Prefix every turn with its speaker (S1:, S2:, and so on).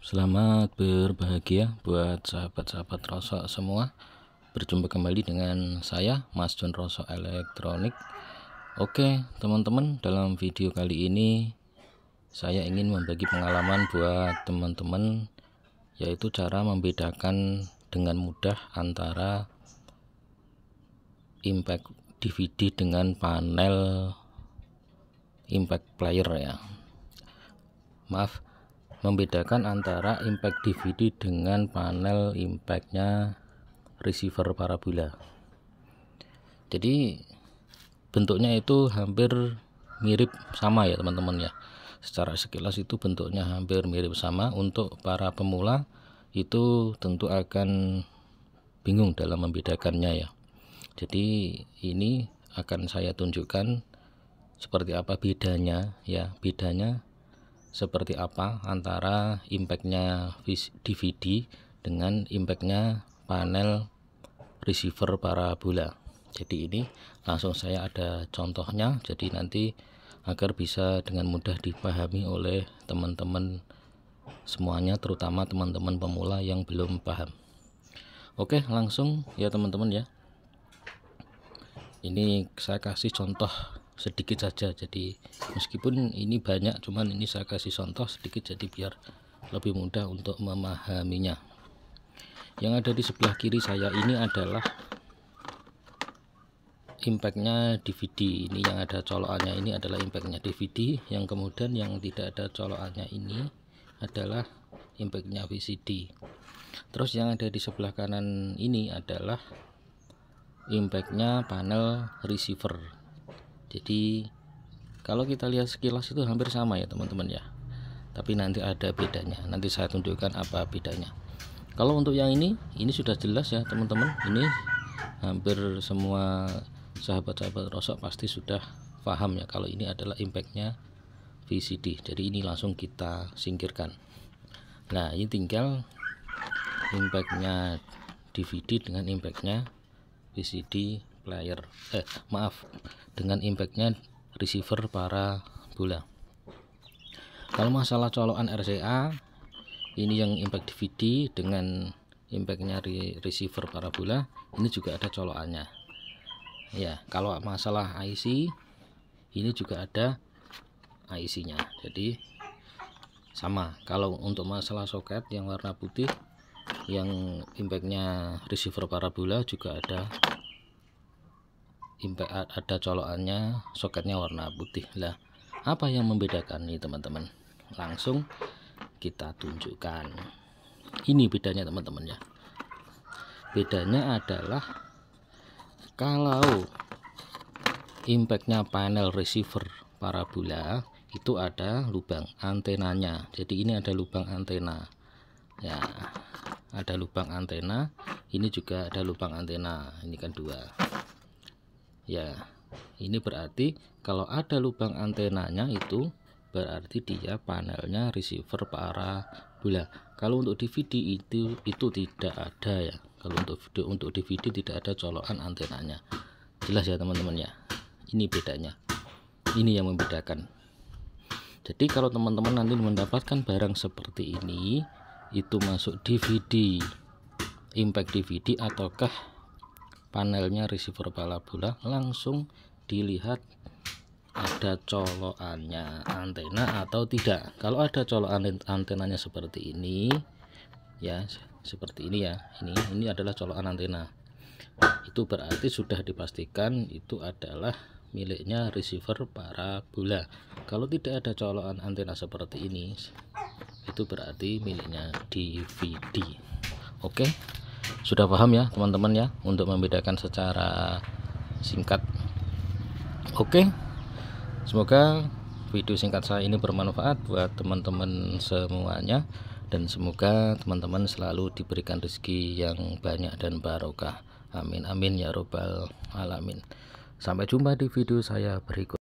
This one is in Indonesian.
S1: Selamat berbahagia buat sahabat-sahabat rosok semua. Berjumpa kembali dengan saya Mas John Rosok Elektronik. Oke, teman-teman, dalam video kali ini saya ingin membagi pengalaman buat teman-teman yaitu cara membedakan dengan mudah antara impact DVD dengan panel impact player ya. Maaf, membedakan antara impact DVD dengan panel impactnya receiver parabola jadi bentuknya itu hampir mirip sama ya teman-teman ya secara sekilas itu bentuknya hampir mirip sama untuk para pemula itu tentu akan bingung dalam membedakannya ya jadi ini akan saya tunjukkan seperti apa bedanya ya bedanya seperti apa antara impactnya DVD dengan impactnya panel receiver parabola jadi ini langsung saya ada contohnya jadi nanti agar bisa dengan mudah dipahami oleh teman-teman semuanya terutama teman-teman pemula yang belum paham oke langsung ya teman-teman ya ini saya kasih contoh sedikit saja jadi meskipun ini banyak cuman ini saya kasih contoh sedikit jadi biar lebih mudah untuk memahaminya yang ada di sebelah kiri saya ini adalah impactnya DVD ini yang ada colokannya ini adalah impactnya DVD yang kemudian yang tidak ada colokannya ini adalah impactnya VCD terus yang ada di sebelah kanan ini adalah impactnya panel receiver jadi kalau kita lihat sekilas itu hampir sama ya teman-teman ya. Tapi nanti ada bedanya. Nanti saya tunjukkan apa bedanya. Kalau untuk yang ini, ini sudah jelas ya teman-teman. Ini hampir semua sahabat-sahabat rosok pasti sudah paham ya kalau ini adalah impactnya VCD. Jadi ini langsung kita singkirkan. Nah ini tinggal impactnya DVD dengan impactnya VCD player eh maaf dengan impactnya receiver para bola kalau masalah colokan RCA ini yang impact DVD dengan impactnya receiver para bola ini juga ada colokannya ya kalau masalah IC ini juga ada IC nya jadi sama kalau untuk masalah soket yang warna putih yang impactnya receiver parabola juga ada ada colokannya soketnya warna putih lah apa yang membedakan nih teman-teman langsung kita tunjukkan ini bedanya teman-teman ya bedanya adalah kalau impactnya panel receiver parabola itu ada lubang antenanya jadi ini ada lubang antena ya ada lubang antena ini juga ada lubang antena ini kan dua ya ini berarti kalau ada lubang antenanya itu berarti dia panelnya receiver parabola kalau untuk DVD itu itu tidak ada ya kalau untuk video untuk DVD tidak ada colokan antenanya jelas ya teman-teman ya ini bedanya ini yang membedakan jadi kalau teman-teman nanti mendapatkan barang seperti ini itu masuk DVD impact DVD ataukah panelnya receiver parabola langsung dilihat ada colokannya antena atau tidak kalau ada colokan antenanya seperti ini ya seperti ini ya ini ini adalah colokan antena itu berarti sudah dipastikan itu adalah miliknya receiver parabola kalau tidak ada colokan antena seperti ini itu berarti miliknya DVD oke okay? sudah paham ya teman-teman ya untuk membedakan secara singkat oke semoga video singkat saya ini bermanfaat buat teman-teman semuanya dan semoga teman-teman selalu diberikan rezeki yang banyak dan barokah amin amin ya robbal alamin sampai jumpa di video saya berikut